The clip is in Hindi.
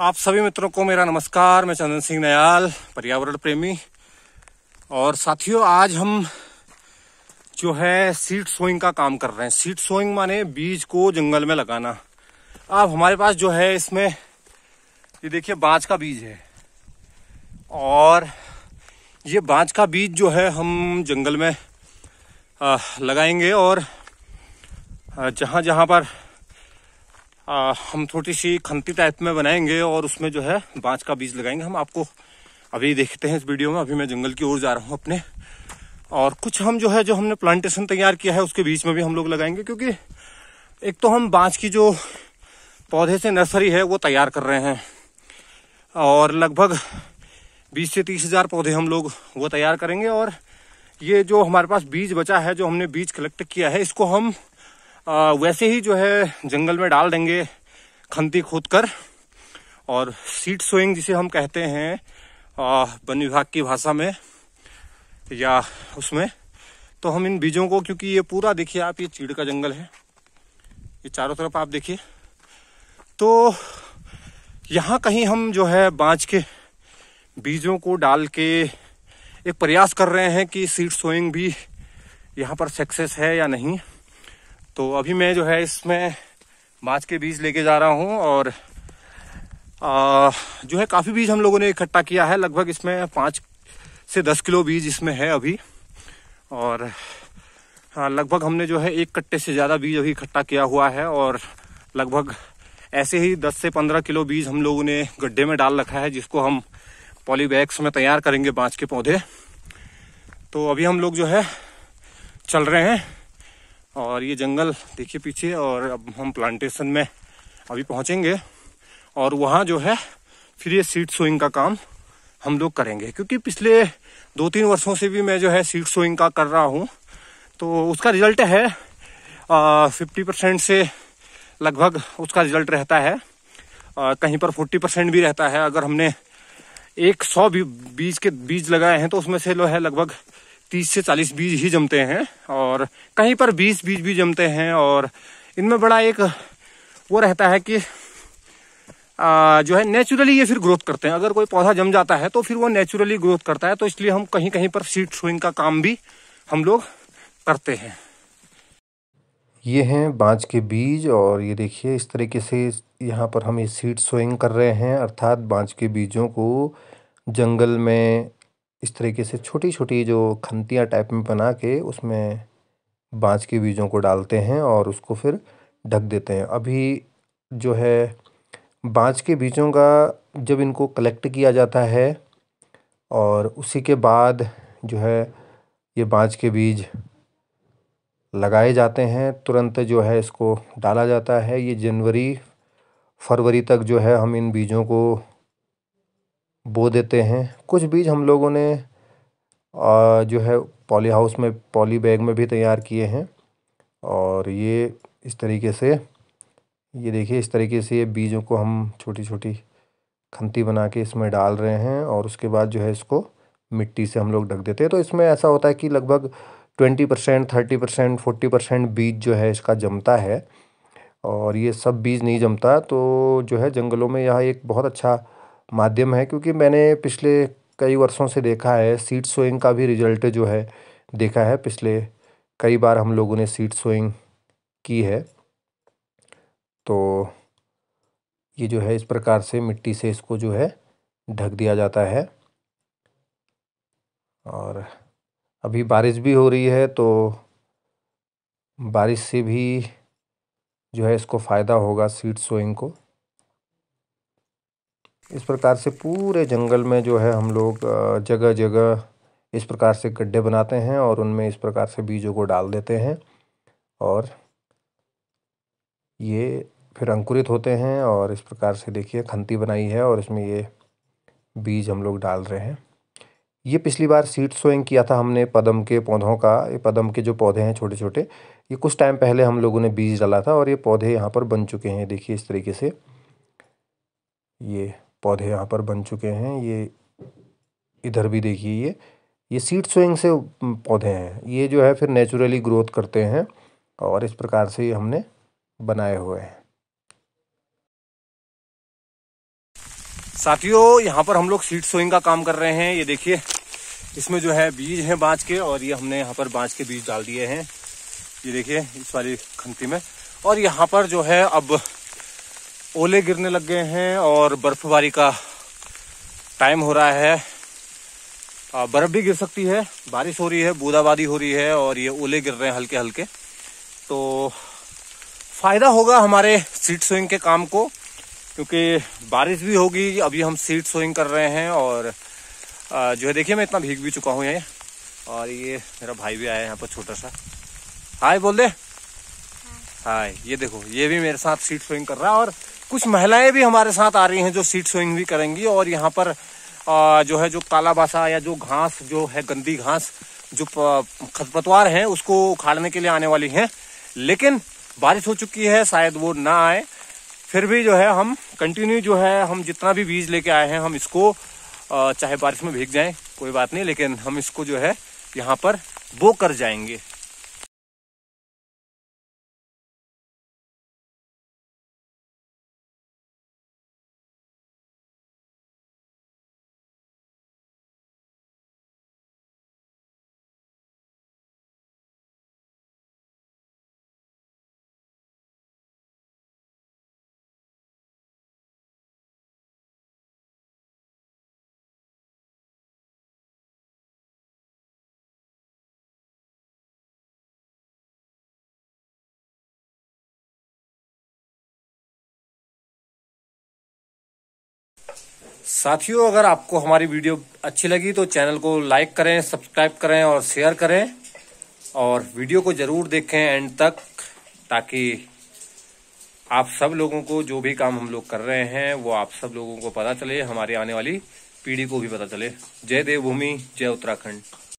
आप सभी मित्रों को मेरा नमस्कार मैं चंदन सिंह नयाल पर्यावरण प्रेमी और साथियों आज हम जो है सीड सोइंग का काम कर रहे हैं सीड सोइंग माने बीज को जंगल में लगाना अब हमारे पास जो है इसमें ये देखिए बाज का बीज है और ये बाज का बीज जो है हम जंगल में लगाएंगे और जहाँ जहाँ पर आ, हम छोटी सी खंती टाइप में बनाएंगे और उसमें जो है बाँच का बीज लगाएंगे हम आपको अभी देखते हैं इस वीडियो में अभी मैं जंगल की ओर जा रहा हूँ अपने और कुछ हम जो है जो हमने प्लांटेशन तैयार किया है उसके बीच में भी हम लोग लगाएंगे क्योंकि एक तो हम बाँच की जो पौधे से नर्सरी है वो तैयार कर रहे हैं और लगभग बीस से तीस हज़ार पौधे हम लोग वो तैयार करेंगे और ये जो हमारे पास बीज बचा है जो हमने बीज कलेक्ट किया है इसको हम आ, वैसे ही जो है जंगल में डाल देंगे खंती खोद कर और सीड सोइंग जिसे हम कहते हैं वन विभाग की भाषा में या उसमें तो हम इन बीजों को क्योंकि ये पूरा देखिए आप ये चीड़ का जंगल है ये चारों तरफ आप देखिए तो यहाँ कहीं हम जो है बाँच के बीजों को डाल के एक प्रयास कर रहे हैं कि सीड सोइंग भी यहाँ पर सक्सेस है या नहीं तो अभी मैं जो है इसमें बाज के बीज लेके जा रहा हूँ और आ, जो है काफ़ी बीज हम लोगों ने इकट्ठा किया है लगभग इसमें पाँच से दस किलो बीज इसमें है अभी और हाँ, लगभग हमने जो है एक कट्टे से ज़्यादा बीज अभी इकट्ठा किया हुआ है और लगभग ऐसे ही दस से पंद्रह किलो बीज हम लोगों ने गड्ढे में डाल रखा है जिसको हम पॉलीबैग्स में तैयार करेंगे बाँच के पौधे तो अभी हम लोग जो है चल रहे हैं और ये जंगल देखिए पीछे और अब हम प्लांटेशन में अभी पहुँचेंगे और वहाँ जो है फिर ये सीड सोइंग का काम हम लोग करेंगे क्योंकि पिछले दो तीन वर्षों से भी मैं जो है सीड सोइंग का कर रहा हूँ तो उसका रिजल्ट है फिफ्टी परसेंट से लगभग उसका रिजल्ट रहता है आ, कहीं पर फोर्टी परसेंट भी रहता है अगर हमने एक सौ बीज के बीज लगाए हैं तो उसमें से जो है लगभग तीस से चालीस बीज ही जमते हैं और कहीं पर बीस बीज भी जमते हैं और इनमें बड़ा एक वो रहता है कि आ, जो है नेचुरली ये फिर ग्रोथ करते हैं अगर कोई पौधा जम जाता है तो फिर वो नेचुरली ग्रोथ करता है तो इसलिए हम कहीं कहीं पर सीड शोइंग का काम भी हम लोग करते हैं ये हैं बाँच के बीज और ये देखिए इस तरीके से यहाँ पर हम ये सीड सोइंग कर रहे हैं अर्थात बाँच के बीजों को जंगल में इस तरीके से छोटी छोटी जो खंतियाँ टाइप में बना के उसमें बाँस के बीजों को डालते हैं और उसको फिर ढक देते हैं अभी जो है बाँस के बीजों का जब इनको कलेक्ट किया जाता है और उसी के बाद जो है ये बाँस के बीज लगाए जाते हैं तुरंत जो है इसको डाला जाता है ये जनवरी फरवरी तक जो है हम इन बीजों को बो देते हैं कुछ बीज हम लोगों ने जो है पॉली हाउस में पॉली बैग में भी तैयार किए हैं और ये इस तरीके से ये देखिए इस तरीके से ये बीजों को हम छोटी छोटी खंती बना के इसमें डाल रहे हैं और उसके बाद जो है इसको मिट्टी से हम लोग ढक देते हैं तो इसमें ऐसा होता है कि लगभग twenty percent thirty percent forty percent बीज जो है इसका जमता है और ये सब बीज नहीं जमता तो जो है जंगलों में यह एक बहुत अच्छा माध्यम है क्योंकि मैंने पिछले कई वर्षों से देखा है सीट सोइंग का भी रिजल्ट जो है देखा है पिछले कई बार हम लोगों ने सीट सोइंग की है तो ये जो है इस प्रकार से मिट्टी से इसको जो है ढक दिया जाता है और अभी बारिश भी हो रही है तो बारिश से भी जो है इसको फ़ायदा होगा सीट सोइंग को इस प्रकार से पूरे जंगल में जो है हम लोग जगह जगह इस प्रकार से गड्ढे बनाते हैं और उनमें इस प्रकार से बीजों को डाल देते हैं और ये फिर अंकुरित होते हैं और इस प्रकार से देखिए खंती बनाई है और इसमें ये बीज हम लोग डाल रहे हैं ये पिछली बार सीड सोइंग किया था हमने पदम के पौधों का ये पदम के जो पौधे हैं छोटे छोटे ये कुछ टाइम पहले हम लोगों ने बीज डाला था और ये पौधे यहाँ पर बन चुके हैं देखिए इस तरीके से ये पौधे यहाँ पर बन चुके हैं ये इधर भी देखिए ये ये सीड सोइंग से पौधे हैं ये जो है फिर नेचुरली ग्रोथ करते हैं और इस प्रकार से ये हमने बनाए हुए हैं साथियों यहाँ पर हम लोग सीड सोइंग का काम कर रहे हैं ये देखिए इसमें जो है बीज है बाँच के और ये हमने यहाँ पर बांज के बीज डाल दिए हैं ये देखिए इस वाली खंती में और यहाँ पर जो है अब ओले गिरने लग गए हैं और बर्फबारी का टाइम हो रहा है बर्फ भी गिर सकती है बारिश हो रही है बूंदाबांदी हो रही है और ये ओले गिर रहे हैं हल्के हल्के तो फायदा होगा हमारे सीट सोइंग के काम को क्योंकि बारिश भी होगी अभी हम सीट सोइंग कर रहे हैं और जो है देखिए मैं इतना भीग भी चुका हूँ यहाँ और ये मेरा भाई भी आया है यहाँ पर छोटा सा हाय बोल दे हाय ये देखो ये भी मेरे साथ सीट सोइंग कर रहा है और कुछ महिलाएं भी हमारे साथ आ रही हैं जो सीट सोइंग भी करेंगी और यहाँ पर आ, जो है जो काला बासा या जो घास जो है गंदी घास जो खतपतवार है उसको उखाड़ने के लिए आने वाली है लेकिन बारिश हो चुकी है शायद वो ना आए फिर भी जो है हम कंटिन्यू जो है हम जितना भी बीज लेके आए हैं हम इसको चाहे बारिश में भीग जाए कोई बात नहीं लेकिन हम इसको जो है यहाँ पर बो कर जाएंगे साथियों अगर आपको हमारी वीडियो अच्छी लगी तो चैनल को लाइक करें सब्सक्राइब करें और शेयर करें और वीडियो को जरूर देखें एंड तक ताकि आप सब लोगों को जो भी काम हम लोग कर रहे हैं वो आप सब लोगों को पता चले हमारी आने वाली पीढ़ी को भी पता चले जय देवभूमि जय उत्तराखंड